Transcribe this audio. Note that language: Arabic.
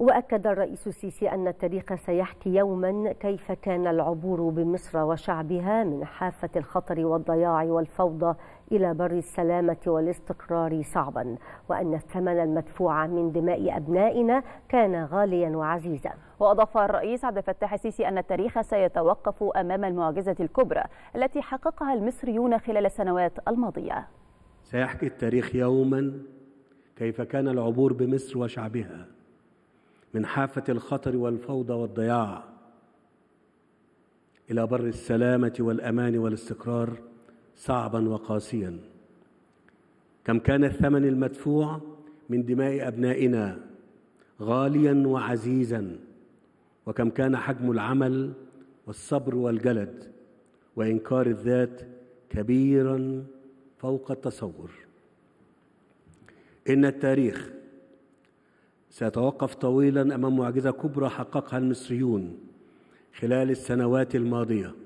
وأكد الرئيس السيسي أن التاريخ سيحكي يوما كيف كان العبور بمصر وشعبها من حافة الخطر والضياع والفوضى إلى بر السلامة والاستقرار صعبا وأن الثمن المدفوع من دماء أبنائنا كان غاليا وعزيزا وأضاف الرئيس عبد الفتاح السيسي أن التاريخ سيتوقف أمام المعجزة الكبرى التي حققها المصريون خلال السنوات الماضية سيحكي التاريخ يوما كيف كان العبور بمصر وشعبها من حافة الخطر والفوضى والضياع إلى بر السلامة والأمان والاستقرار صعبا وقاسيا كم كان الثمن المدفوع من دماء أبنائنا غاليا وعزيزا وكم كان حجم العمل والصبر والجلد وإنكار الذات كبيرا فوق التصور إن التاريخ سيتوقف طويلا أمام معجزة كبرى حققها المصريون خلال السنوات الماضية